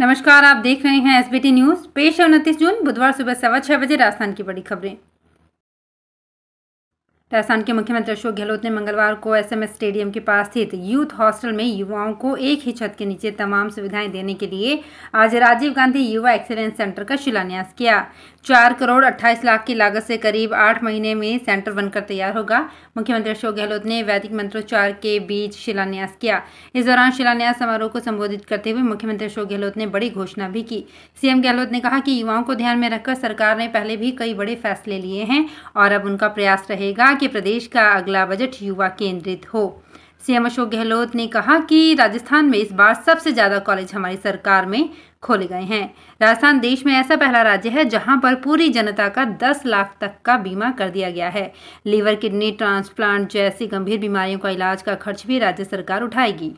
नमस्कार आप देख रहे हैं एसबीटी न्यूज पेश है उनतीस जून बुधवार सुबह सवा छह बजे राजस्थान की बड़ी खबरें राजस्थान के मुख्यमंत्री अशोक गहलोत ने मंगलवार को एसएमएस स्टेडियम के पास स्थित यूथ हॉस्टल में युवाओं को एक ही छत के नीचे तमाम सुविधाएं देने के लिए आज राजीव गांधी युवा एक्सीलेंस सेंटर का शिलान्यास किया चार करोड़ अट्ठाईस लाख की लागत से करीब आठ महीने में सेंटर बनकर तैयार होगा मुख्यमंत्री अशोक गहलोत ने वैदिक मंत्रोच्चार के बीच शिलान्यास किया इस दौरान शिलान्यास समारोह को संबोधित करते हुए मुख्यमंत्री अशोक गहलोत ने बड़ी घोषणा भी की सीएम गहलोत ने कहा कि युवाओं को ध्यान में रखकर सरकार ने पहले भी कई बड़े फैसले लिए हैं और अब उनका प्रयास रहेगा कि प्रदेश का अगला बजट युवा केंद्रित हो सीएम अशोक गहलोत ने कहा कि राजस्थान में इस बार सबसे ज़्यादा कॉलेज हमारी सरकार में खोले गए हैं राजस्थान देश में ऐसा पहला राज्य है जहां पर पूरी जनता का 10 लाख तक का बीमा कर दिया गया है लीवर किडनी ट्रांसप्लांट जैसी गंभीर बीमारियों का इलाज का खर्च भी राज्य सरकार उठाएगी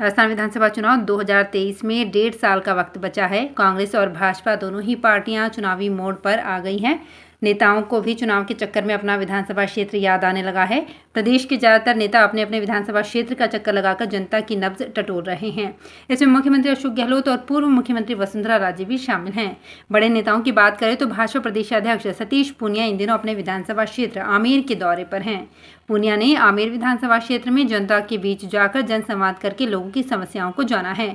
राजस्थान विधानसभा चुनाव 2023 में डेढ़ साल का वक्त बचा है कांग्रेस और भाजपा दोनों ही पार्टियां चुनावी मोड़ पर आ गई हैं नेताओं को भी चुनाव के चक्कर में अपना विधानसभा क्षेत्र याद आने लगा है प्रदेश के ज़्यादातर नेता अपने अपने विधानसभा क्षेत्र का चक्कर लगाकर जनता की नब्ज टटोल रहे हैं इसमें मुख्यमंत्री अशोक गहलोत और पूर्व मुख्यमंत्री वसुंधरा राजे भी शामिल हैं बड़े नेताओं की बात करें तो भाजपा प्रदेश अध्यक्ष सतीश पूनिया इन दिनों अपने विधानसभा क्षेत्र आमेर के दौरे पर हैं पूनिया ने आमेर विधानसभा क्षेत्र में जनता के बीच जाकर जनसंवाद करके लोगों की समस्याओं को जाना है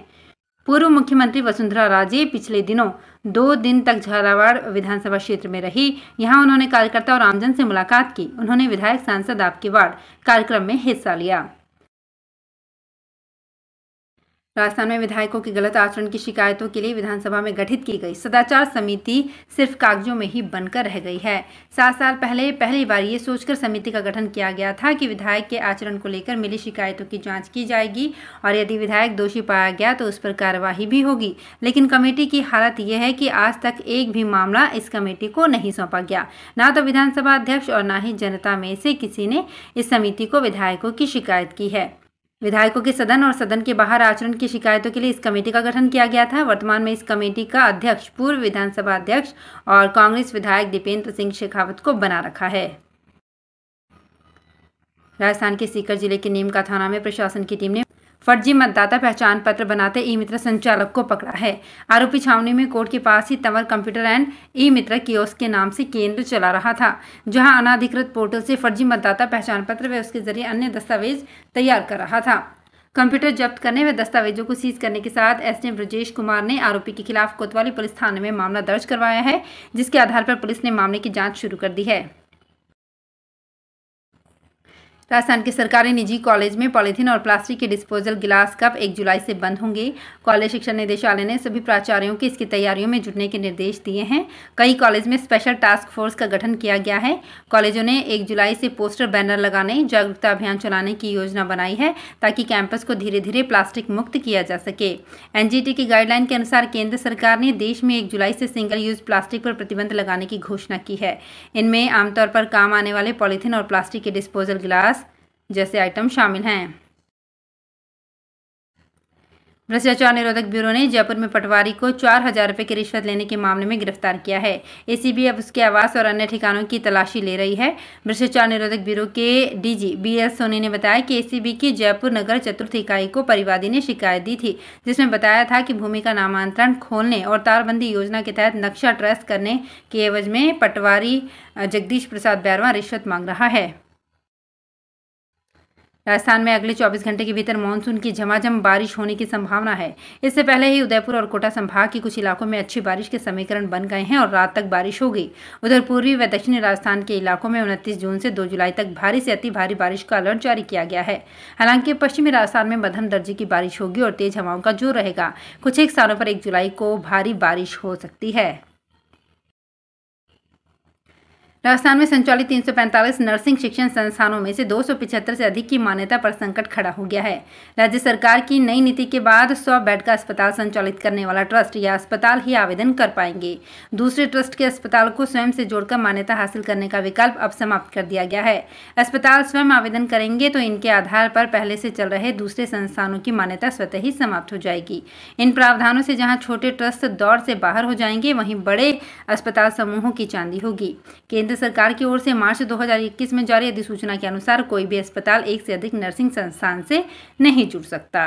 पूर्व मुख्यमंत्री वसुंधरा राजे पिछले दिनों दो दिन तक झालावाड़ विधानसभा क्षेत्र में रही यहां उन्होंने कार्यकर्ता और आमजन से मुलाकात की उन्होंने विधायक सांसद आपके वार्ड कार्यक्रम में हिस्सा लिया राजस्थान में विधायकों के गलत आचरण की शिकायतों के लिए विधानसभा में गठित की गई सदाचार समिति सिर्फ कागजों में ही बनकर रह गई है सात साल पहले पहली बार ये सोचकर समिति का गठन किया गया था कि विधायक के आचरण को लेकर मिली शिकायतों की जाँच की जाएगी और यदि विधायक दोषी पाया गया तो उस पर कार्यवाही भी होगी लेकिन कमेटी की हालत यह है कि आज तक एक भी मामला इस कमेटी को नहीं सौंपा गया ना तो विधानसभा अध्यक्ष और ना ही जनता में से किसी ने इस समिति को विधायकों की शिकायत की है विधायकों के सदन और सदन के बाहर आचरण की शिकायतों के लिए इस कमेटी का गठन किया गया था वर्तमान में इस कमेटी का अध्यक्ष पूर्व विधानसभा अध्यक्ष और कांग्रेस विधायक दीपेंद्र सिंह शेखावत को बना रखा है राजस्थान के सीकर जिले के नीमका थाना में प्रशासन की टीम ने फर्जी मतदाता पहचान पत्र बनाते ई मित्र संचालक को पकड़ा है आरोपी छावनी में कोर्ट के पास ही Tanwar computer and E Mitra kiosk के नाम से केंद्र चला रहा था जहां अनाधिकृत पोर्टल से फर्जी मतदाता पहचान पत्र व उसके जरिए अन्य दस्तावेज तैयार कर रहा था कंप्यूटर जब्त करने व दस्तावेजों को सीज करने के साथ एस डी ब्रजेश कुमार ने आरोपी के खिलाफ कोतवाली पुलिस थाने में मामला दर्ज करवाया है जिसके आधार पर पुलिस ने मामले की जांच शुरू कर दी है राजस्थान के सरकारी निजी कॉलेज में पॉलीथीन और प्लास्टिक के डिस्पोजल गिलास कप एक जुलाई से बंद होंगे कॉलेज शिक्षा निदेशालय ने सभी प्राचार्यों के इसकी तैयारियों में जुटने के निर्देश दिए हैं कई कॉलेज में स्पेशल टास्क फोर्स का गठन किया गया है कॉलेजों ने एक जुलाई से पोस्टर बैनर लगाने जागरूकता अभियान चलाने की योजना बनाई है ताकि कैंपस को धीरे धीरे प्लास्टिक मुक्त किया जा सके एनजीटी की गाइडलाइन के अनुसार केंद्र सरकार ने देश में एक जुलाई से सिंगल यूज प्लास्टिक पर प्रतिबंध लगाने की घोषणा की है इनमें आमतौर पर काम आने वाले पॉलीथीन और प्लास्टिक के डिस्पोजल गिलास जैसे आइटम शामिल हैं भ्रष्टाचार निरोधक ब्यूरो ने जयपुर में पटवारी को चार हजार रुपये की रिश्वत लेने के मामले में गिरफ्तार किया है एसीबी अब उसके आवास और अन्य ठिकानों की तलाशी ले रही है भ्रष्टाचार निरोधक ब्यूरो के डीजी बीएस सोनी ने बताया कि एसीबी की जयपुर नगर चतुर्थ इकाई को परिवादी ने शिकायत दी थी जिसमें बताया था कि भूमि का नामांतरण खोलने और तारबंदी योजना के तहत नक्शा ट्रेस करने के एवज में पटवारी जगदीश प्रसाद बैरवा रिश्वत मांग रहा है राजस्थान में अगले 24 घंटे के भीतर मानसून की झमाझम बारिश होने की संभावना है इससे पहले ही उदयपुर और कोटा संभाग के कुछ इलाकों में अच्छी बारिश के समीकरण बन गए हैं और रात तक बारिश होगी उधर पूर्वी व दक्षिणी राजस्थान के इलाकों में उनतीस जून से दो जुलाई तक भारी से अति भारी बारिश का अलर्ट जारी किया गया है हालांकि पश्चिमी राजस्थान में मध्यम दर्जे की बारिश होगी और तेज हवाओं का जोर रहेगा कुछ एक स्थानों पर एक जुलाई को भारी बारिश हो सकती है राजस्थान में संचालित तीन नर्सिंग शिक्षण संस्थानों में से दो से अधिक की मान्यता पर संकट खड़ा हो गया है राज्य सरकार की नई नीति के बाद 100 बेड का अस्पताल संचालित करने वाला ट्रस्ट या अस्पताल ही आवेदन कर पाएंगे दूसरे ट्रस्ट के अस्पताल को स्वयं से जोड़कर मान्यता हासिल करने का विकल्प अब समाप्त कर दिया गया है अस्पताल स्वयं आवेदन करेंगे तो इनके आधार पर पहले से चल रहे दूसरे संस्थानों की मान्यता स्वतः ही समाप्त हो जाएगी इन प्रावधानों से जहाँ छोटे ट्रस्ट दौड़ से बाहर हो जाएंगे वहीं बड़े अस्पताल समूहों की चांदी होगी केंद्र केंद्र सरकार की ओर से मार्च 2021 में जारी अधिसूचना के अनुसार कोई भी अस्पताल एक से अधिक नर्सिंग संस्थान से नहीं जुड़ सकता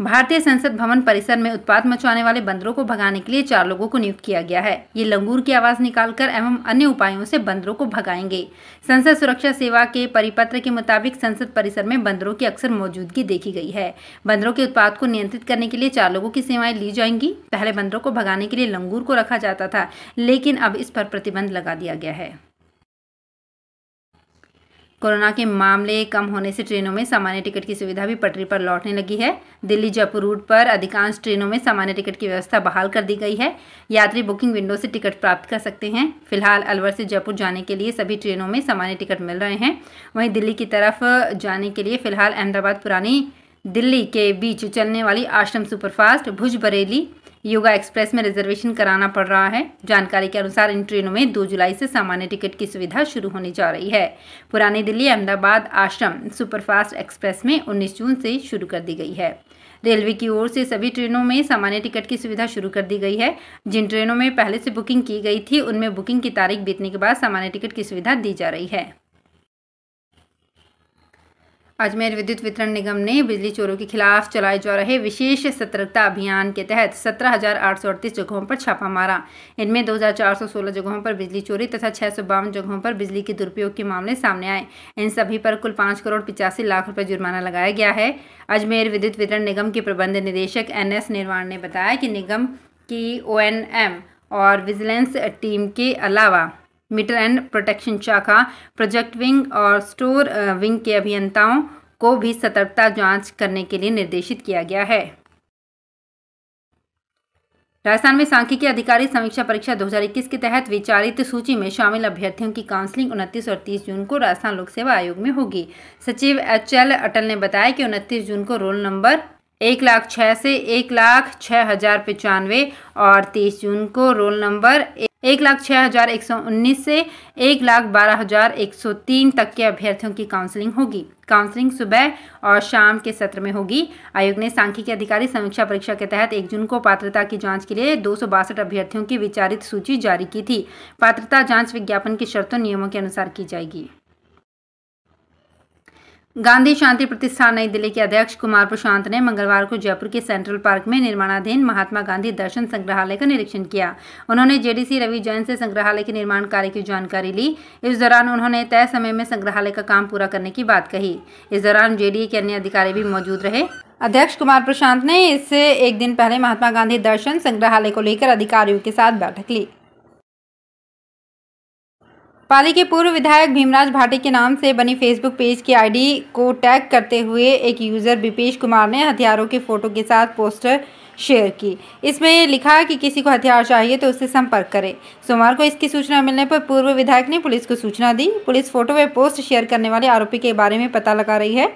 भारतीय संसद भवन परिसर में उत्पाद मचाने वाले बंदरों को भगाने के लिए चार लोगों को नियुक्त किया गया है ये लंगूर की आवाज निकालकर एवं अन्य उपायों से बंदरों को भगाएंगे संसद सुरक्षा सेवा के परिपत्र के मुताबिक संसद परिसर में बंदरों की अक्सर मौजूदगी देखी गई है बंदरों के उत्पाद को नियंत्रित करने के लिए चार लोगों की सेवाएं ली जाएंगी पहले बंदरों को भगाने के लिए लंगूर को रखा जाता था लेकिन अब इस पर प्रतिबंध लगा दिया गया है कोरोना के मामले कम होने से ट्रेनों में सामान्य टिकट की सुविधा भी पटरी पर लौटने लगी है दिल्ली जयपुर रूट पर अधिकांश ट्रेनों में सामान्य टिकट की व्यवस्था बहाल कर दी गई है यात्री बुकिंग विंडो से टिकट प्राप्त कर सकते हैं फिलहाल अलवर से जयपुर जाने के लिए सभी ट्रेनों में सामान्य टिकट मिल रहे हैं वहीं दिल्ली की तरफ जाने के लिए फिलहाल अहमदाबाद पुरानी दिल्ली के बीच चलने वाली आश्रम सुपरफास्ट भुज बरेली योगा एक्सप्रेस में रिजर्वेशन कराना पड़ रहा है जानकारी के अनुसार इन ट्रेनों में दो जुलाई से सामान्य टिकट की सुविधा शुरू होने जा रही है पुरानी दिल्ली अहमदाबाद आश्रम सुपरफास्ट एक्सप्रेस में उन्नीस जून से शुरू कर दी गई है रेलवे की ओर से सभी ट्रेनों में सामान्य टिकट की सुविधा शुरू कर दी गई है जिन ट्रेनों में पहले से बुकिंग की गई थी उनमें बुकिंग की तारीख बीतने के बाद सामान्य टिकट की सुविधा दी जा रही है अजमेर विद्युत वितरण निगम ने बिजली चोरों के खिलाफ चलाए जा रहे विशेष सतर्कता अभियान के तहत सत्रह जगहों पर छापा मारा इनमें 2416 जगहों पर बिजली चोरी तथा छः जगहों पर बिजली के दुरुपयोग के मामले सामने आए इन सभी पर कुल पाँच करोड़ पिचासी लाख रुपये जुर्माना लगाया गया है अजमेर विद्युत वितरण निगम के प्रबंध निदेशक एन एस निर्वाण ने बताया कि निगम की ओ और विजिलेंस टीम के अलावा मीटर एंड प्रोटेक्शन शाखा प्रोजेक्ट विंग और स्टोर विंग के अभियंताओं को भी सतर्कता जांच करने के लिए निर्देशित किया गया है राजस्थान में सांख्यिकी अधिकारी समीक्षा परीक्षा 2021 के तहत विचारित सूची में शामिल अभ्यर्थियों की काउंसलिंग 29 और 30 जून को राजस्थान लोक सेवा आयोग में होगी सचिव एच एल अटल ने बताया कि 29 जून को रोल नंबर एक लाख छः से एक लाख छः हज़ार पचानवे और 30 जून को रोल नंबर एक लाख छः हज़ार एक सौ उन्नीस से एक लाख बारह हज़ार एक सौ तीन तक के अभ्यर्थियों की काउंसलिंग होगी काउंसलिंग सुबह और शाम के सत्र में होगी आयोग ने सांख्यिकी अधिकारी समीक्षा परीक्षा के तहत एक जून को पात्रता की जांच के लिए दो अभ्यर्थियों की विचारित सूची जारी की थी पात्रता जाँच विज्ञापन की शर्तों नियमों के अनुसार की जाएगी गांधी शांति प्रतिष्ठान नई दिल्ली के अध्यक्ष कुमार प्रशांत ने मंगलवार को जयपुर के सेंट्रल पार्क में निर्माणाधीन महात्मा गांधी दर्शन संग्रहालय का निरीक्षण किया उन्होंने जेडीसी रवि जैन से संग्रहालय के निर्माण कार्य की जानकारी ली इस दौरान उन्होंने तय समय में संग्रहालय का काम पूरा करने की बात कही इस दौरान जेडीए के अन्य अधिकारी भी मौजूद रहे अध्यक्ष कुमार प्रशांत ने इससे एक दिन पहले महात्मा गांधी दर्शन संग्रहालय को लेकर अधिकारियों के साथ बैठक ली पाली के पूर्व विधायक भीमराज भाटी के नाम से बनी फेसबुक पेज की आईडी को टैग करते हुए एक यूज़र बिपेश कुमार ने हथियारों की फ़ोटो के साथ पोस्टर शेयर की इसमें लिखा कि किसी को हथियार चाहिए तो उससे संपर्क करें सोमवार को इसकी सूचना मिलने पर पूर्व विधायक ने पुलिस को सूचना दी पुलिस फ़ोटो व पोस्ट शेयर करने वाले आरोपी के बारे में पता लगा रही है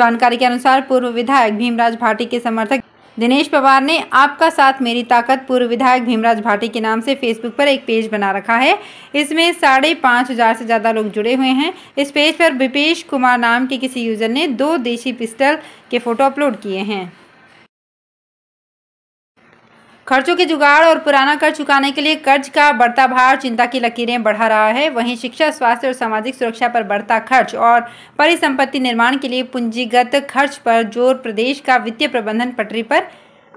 जानकारी के अनुसार पूर्व विधायक भीमराज भाटी के समर्थक दिनेश पवार ने आपका साथ मेरी ताकत पूर्व विधायक भीमराज भाटी के नाम से फेसबुक पर एक पेज बना रखा है इसमें साढ़े पाँच हज़ार से ज़्यादा लोग जुड़े हुए हैं इस पेज पर विपेश कुमार नाम के किसी यूज़र ने दो देशी पिस्टल के फ़ोटो अपलोड किए हैं खर्चों के जुगाड़ और पुराना कर्ज चुकाने के लिए कर्ज का बढ़ता भार चिंता की लकीरें बढ़ा रहा है वहीं शिक्षा स्वास्थ्य और सामाजिक सुरक्षा पर बढ़ता खर्च और परिसंपत्ति निर्माण के लिए पूंजीगत खर्च पर जोर प्रदेश का वित्तीय प्रबंधन पटरी पर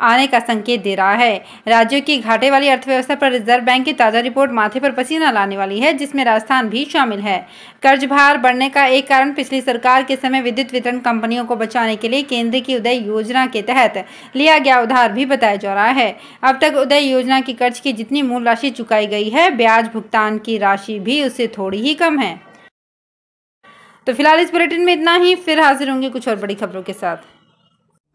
आने का संकेत दे रहा है राज्यों की घाटे वाली अर्थव्यवस्था पर रिजर्व बैंक की ताज़ा रिपोर्ट माथे पर पसीना लाने वाली है जिसमें राजस्थान भी शामिल है कर्ज भार बढ़ने का एक कारण पिछली सरकार के समय विद्युत वितरण कंपनियों को बचाने के लिए केंद्र की उदय योजना के तहत लिया गया उधार भी बताया जा रहा है अब तक उदय योजना की कर्ज की जितनी मूल राशि चुकाई गई है ब्याज भुगतान की राशि भी उससे थोड़ी ही कम है तो फिलहाल इस बुलेटिन में इतना ही फिर हाजिर होंगे कुछ और बड़ी खबरों के साथ